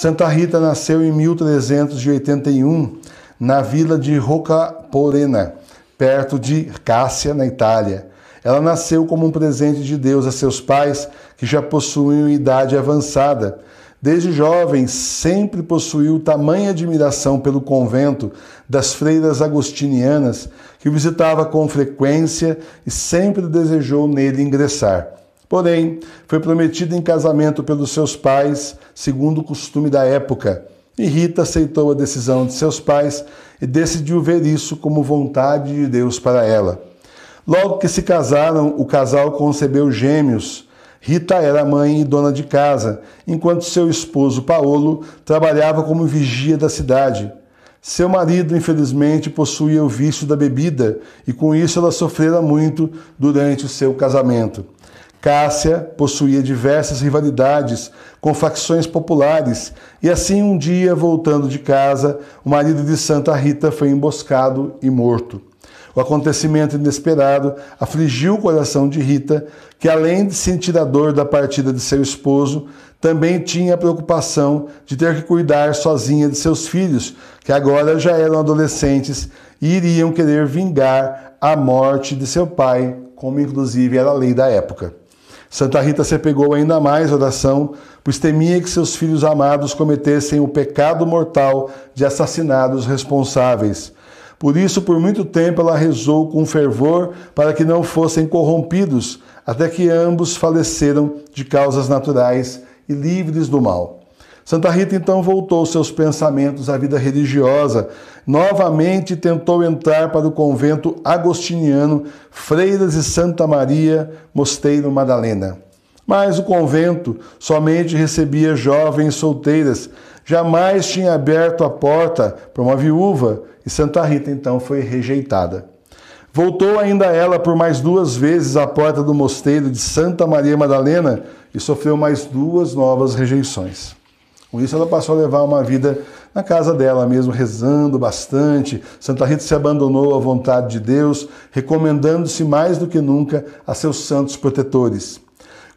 Santa Rita nasceu em 1381 na vila de Rocaporena, perto de Cássia, na Itália. Ela nasceu como um presente de Deus a seus pais, que já possuíam idade avançada. Desde jovem, sempre possuiu tamanha admiração pelo convento das freiras agostinianas, que visitava com frequência e sempre desejou nele ingressar. Porém, foi prometida em casamento pelos seus pais, segundo o costume da época, e Rita aceitou a decisão de seus pais e decidiu ver isso como vontade de Deus para ela. Logo que se casaram, o casal concebeu gêmeos. Rita era mãe e dona de casa, enquanto seu esposo Paolo trabalhava como vigia da cidade. Seu marido, infelizmente, possuía o vício da bebida e com isso ela sofrera muito durante o seu casamento. Cássia possuía diversas rivalidades com facções populares, e assim um dia, voltando de casa, o marido de Santa Rita foi emboscado e morto. O acontecimento inesperado afligiu o coração de Rita, que além de sentir a dor da partida de seu esposo, também tinha a preocupação de ter que cuidar sozinha de seus filhos, que agora já eram adolescentes e iriam querer vingar a morte de seu pai, como inclusive era a lei da época. Santa Rita se pegou ainda mais à oração, pois temia que seus filhos amados cometessem o pecado mortal de assassinar os responsáveis. Por isso, por muito tempo, ela rezou com fervor para que não fossem corrompidos, até que ambos faleceram de causas naturais e livres do mal. Santa Rita então voltou seus pensamentos à vida religiosa. Novamente tentou entrar para o convento agostiniano Freiras e Santa Maria, Mosteiro Madalena. Mas o convento somente recebia jovens solteiras, jamais tinha aberto a porta para uma viúva e Santa Rita então foi rejeitada. Voltou ainda ela por mais duas vezes à porta do mosteiro de Santa Maria Madalena e sofreu mais duas novas rejeições. Com isso, ela passou a levar uma vida na casa dela mesmo, rezando bastante. Santa Rita se abandonou à vontade de Deus, recomendando-se mais do que nunca a seus santos protetores.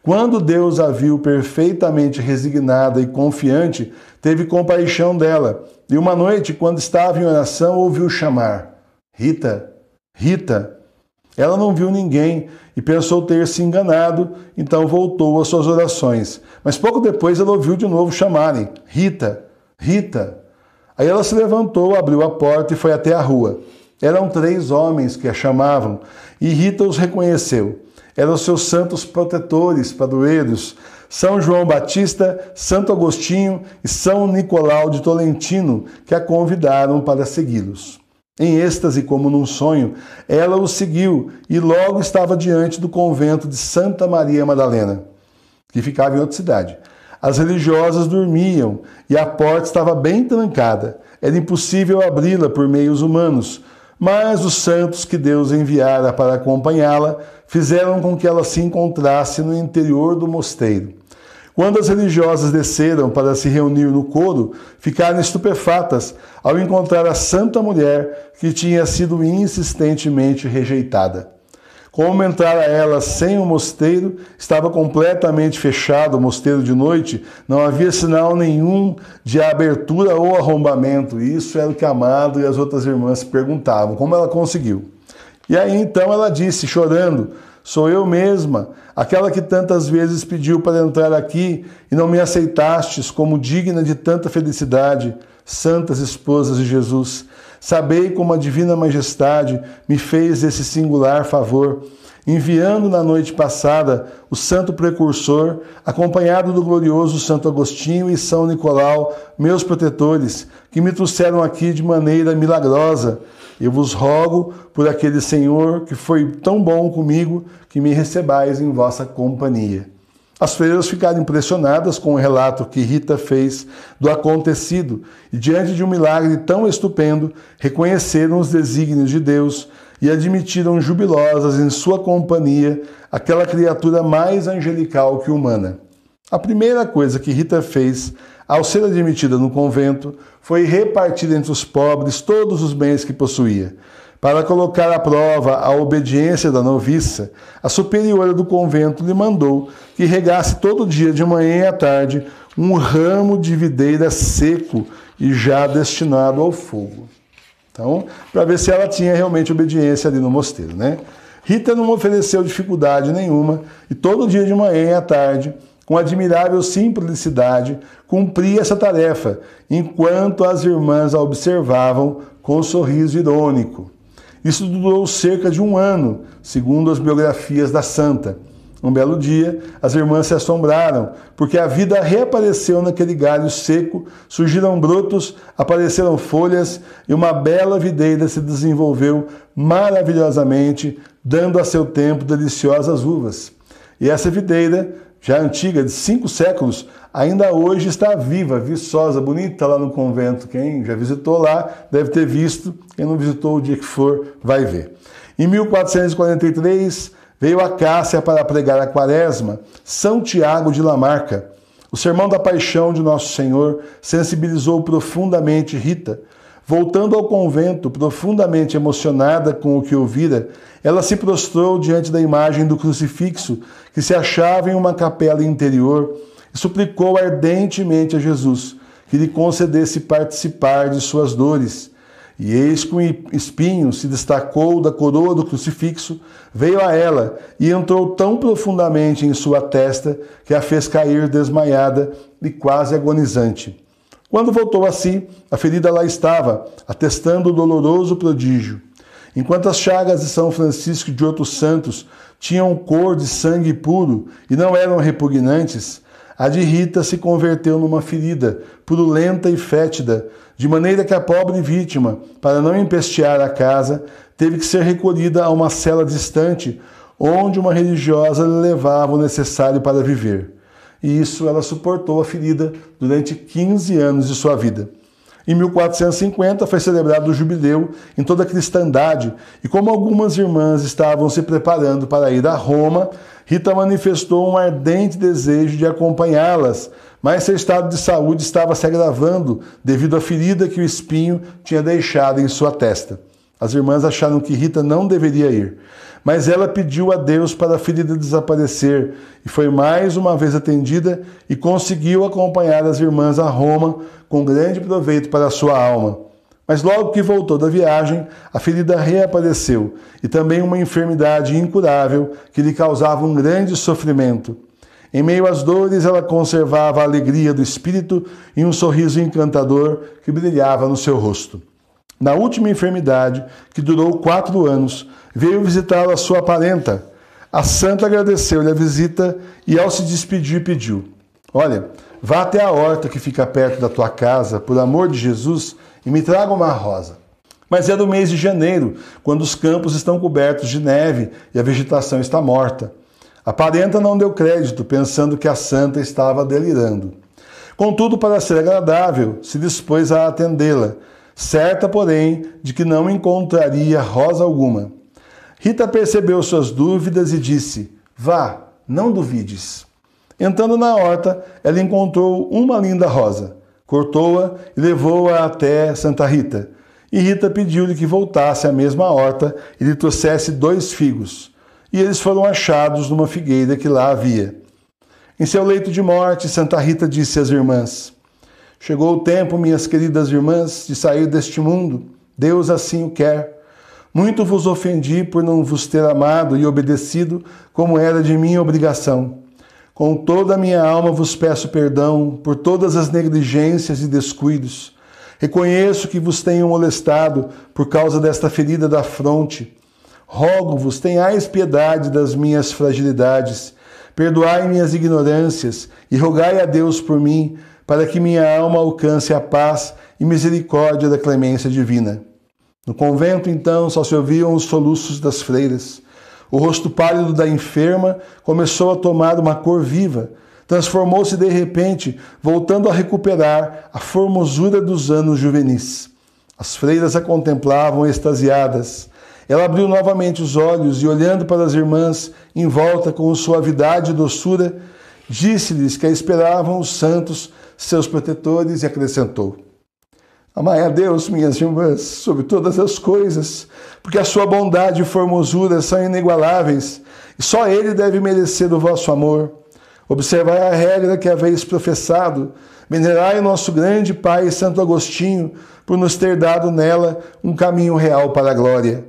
Quando Deus a viu perfeitamente resignada e confiante, teve compaixão dela. E uma noite, quando estava em oração, ouviu chamar: Rita, Rita. Ela não viu ninguém e pensou ter se enganado, então voltou às suas orações. Mas pouco depois ela ouviu de novo chamarem: Rita, Rita. Aí ela se levantou, abriu a porta e foi até a rua. Eram três homens que a chamavam e Rita os reconheceu. Eram seus santos protetores, padroeiros, São João Batista, Santo Agostinho e São Nicolau de Tolentino, que a convidaram para segui-los. Em êxtase, como num sonho, ela o seguiu e logo estava diante do convento de Santa Maria Madalena, que ficava em outra cidade. As religiosas dormiam e a porta estava bem trancada. Era impossível abri-la por meios humanos, mas os santos que Deus enviara para acompanhá-la fizeram com que ela se encontrasse no interior do mosteiro. Quando as religiosas desceram para se reunir no coro, ficaram estupefatas ao encontrar a santa mulher que tinha sido insistentemente rejeitada. Como entrara ela sem o mosteiro, estava completamente fechado o mosteiro de noite, não havia sinal nenhum de abertura ou arrombamento. Isso era o que Amado e as outras irmãs perguntavam, como ela conseguiu. E aí então ela disse, chorando, Sou eu mesma, aquela que tantas vezes pediu para entrar aqui e não me aceitastes como digna de tanta felicidade, santas esposas de Jesus. Sabei como a divina majestade me fez esse singular favor enviando na noite passada o santo precursor, acompanhado do glorioso Santo Agostinho e São Nicolau, meus protetores, que me trouxeram aqui de maneira milagrosa. Eu vos rogo por aquele Senhor que foi tão bom comigo, que me recebais em vossa companhia. As freiras ficaram impressionadas com o relato que Rita fez do acontecido e, diante de um milagre tão estupendo, reconheceram os desígnios de Deus e admitiram jubilosas em sua companhia aquela criatura mais angelical que humana. A primeira coisa que Rita fez ao ser admitida no convento foi repartir entre os pobres todos os bens que possuía. Para colocar à prova a obediência da noviça, a superiora do convento lhe mandou que regasse todo dia, de manhã e à tarde, um ramo de videira seco e já destinado ao fogo. Então, para ver se ela tinha realmente obediência ali no mosteiro, né? Rita não ofereceu dificuldade nenhuma e todo dia de manhã e à tarde, com admirável simplicidade, cumpria essa tarefa, enquanto as irmãs a observavam com um sorriso irônico. Isso durou cerca de um ano, segundo as biografias da santa um belo dia, as irmãs se assombraram, porque a vida reapareceu naquele galho seco, surgiram brotos, apareceram folhas e uma bela videira se desenvolveu maravilhosamente, dando a seu tempo deliciosas uvas. E essa videira, já antiga, de cinco séculos, ainda hoje está viva, viçosa, bonita lá no convento. Quem já visitou lá deve ter visto, quem não visitou o dia que for, vai ver. Em 1443, Veio a Cássia para pregar a quaresma, São Tiago de Lamarca. O sermão da paixão de Nosso Senhor sensibilizou profundamente Rita. Voltando ao convento, profundamente emocionada com o que ouvira, ela se prostrou diante da imagem do crucifixo que se achava em uma capela interior e suplicou ardentemente a Jesus que lhe concedesse participar de suas dores. E eis que um espinho se destacou da coroa do crucifixo, veio a ela e entrou tão profundamente em sua testa que a fez cair desmaiada e quase agonizante. Quando voltou a si, a ferida lá estava, atestando o doloroso prodígio. Enquanto as chagas de São Francisco e de outros santos tinham cor de sangue puro e não eram repugnantes, a de Rita se converteu numa ferida, purulenta e fétida, de maneira que a pobre vítima, para não empestear a casa, teve que ser recolhida a uma cela distante, onde uma religiosa lhe levava o necessário para viver. E isso ela suportou a ferida durante 15 anos de sua vida. Em 1450 foi celebrado o jubileu em toda a cristandade, e como algumas irmãs estavam se preparando para ir a Roma, Rita manifestou um ardente desejo de acompanhá-las, mas seu estado de saúde estava se agravando devido à ferida que o espinho tinha deixado em sua testa. As irmãs acharam que Rita não deveria ir, mas ela pediu a Deus para a ferida desaparecer e foi mais uma vez atendida e conseguiu acompanhar as irmãs a Roma com grande proveito para a sua alma. Mas logo que voltou da viagem, a ferida reapareceu e também uma enfermidade incurável que lhe causava um grande sofrimento. Em meio às dores, ela conservava a alegria do espírito e um sorriso encantador que brilhava no seu rosto. Na última enfermidade, que durou quatro anos, veio visitá-la sua parenta. A santa agradeceu-lhe a visita e, ao se despedir, pediu: Olha, vá até a horta que fica perto da tua casa, por amor de Jesus e me traga uma rosa. Mas é do mês de janeiro, quando os campos estão cobertos de neve e a vegetação está morta. A parenta não deu crédito, pensando que a santa estava delirando. Contudo, para ser agradável, se dispôs a atendê-la, certa, porém, de que não encontraria rosa alguma. Rita percebeu suas dúvidas e disse: Vá, não duvides. Entrando na horta, ela encontrou uma linda rosa cortou-a e levou-a até Santa Rita. E Rita pediu-lhe que voltasse à mesma horta e lhe trouxesse dois figos. E eles foram achados numa figueira que lá havia. Em seu leito de morte, Santa Rita disse às irmãs: Chegou o tempo, minhas queridas irmãs, de sair deste mundo. Deus assim o quer. Muito vos ofendi por não vos ter amado e obedecido como era de minha obrigação. Com toda a minha alma vos peço perdão por todas as negligências e descuidos. Reconheço que vos tenho molestado por causa desta ferida da fronte. Rogo-vos, tenhais piedade das minhas fragilidades. Perdoai minhas ignorâncias e rogai a Deus por mim, para que minha alma alcance a paz e misericórdia da clemência divina. No convento, então, só se ouviam os soluços das freiras. O rosto pálido da enferma começou a tomar uma cor viva. Transformou-se de repente, voltando a recuperar a formosura dos anos juvenis. As freiras a contemplavam extasiadas. Ela abriu novamente os olhos e, olhando para as irmãs, em volta com suavidade e doçura, disse-lhes que a esperavam os santos, seus protetores, e acrescentou: Amai a Deus, minhas irmãs, sobre todas as coisas, porque a sua bondade e formosura são inigualáveis, e só Ele deve merecer o vosso amor. Observai a regra que haveis professado, venerai o nosso grande Pai Santo Agostinho, por nos ter dado nela um caminho real para a glória.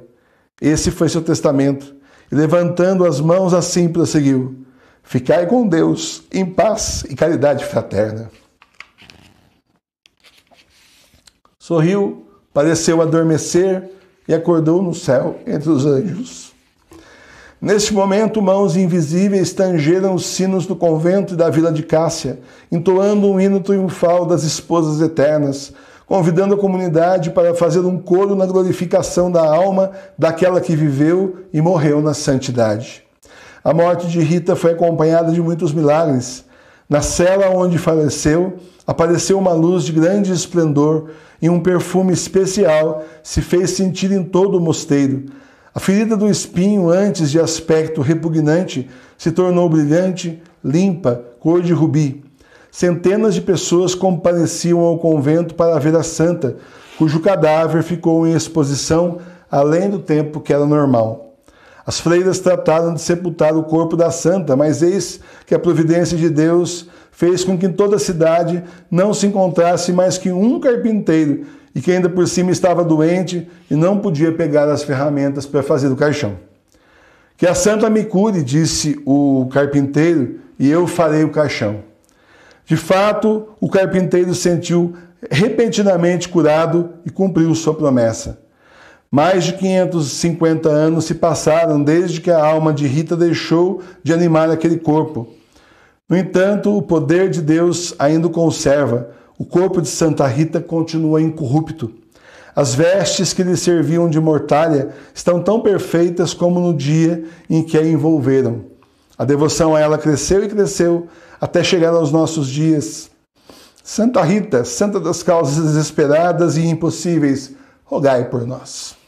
Esse foi seu testamento, e levantando as mãos assim prosseguiu: Ficai com Deus, em paz e caridade fraterna. Sorriu, pareceu adormecer e acordou no céu entre os anjos. Neste momento, mãos invisíveis tangeram os sinos do convento e da vila de Cássia, entoando um hino triunfal das esposas eternas, convidando a comunidade para fazer um coro na glorificação da alma daquela que viveu e morreu na santidade. A morte de Rita foi acompanhada de muitos milagres. Na cela onde faleceu, apareceu uma luz de grande esplendor e um perfume especial se fez sentir em todo o mosteiro. A ferida do espinho, antes de aspecto repugnante, se tornou brilhante, limpa, cor de rubi. Centenas de pessoas compareciam ao convento para ver a santa, cujo cadáver ficou em exposição além do tempo que era normal. As freiras trataram de sepultar o corpo da santa, mas eis que a providência de Deus fez com que toda a cidade não se encontrasse mais que um carpinteiro e que ainda por cima estava doente e não podia pegar as ferramentas para fazer o caixão. Que a santa me cure, disse o carpinteiro, e eu farei o caixão. De fato, o carpinteiro sentiu repentinamente curado e cumpriu sua promessa. Mais de 550 anos se passaram desde que a alma de Rita deixou de animar aquele corpo no entanto, o poder de Deus ainda conserva. O corpo de Santa Rita continua incorrupto. As vestes que lhe serviam de mortalha estão tão perfeitas como no dia em que a envolveram. A devoção a ela cresceu e cresceu até chegar aos nossos dias. Santa Rita, santa das causas desesperadas e impossíveis, rogai por nós.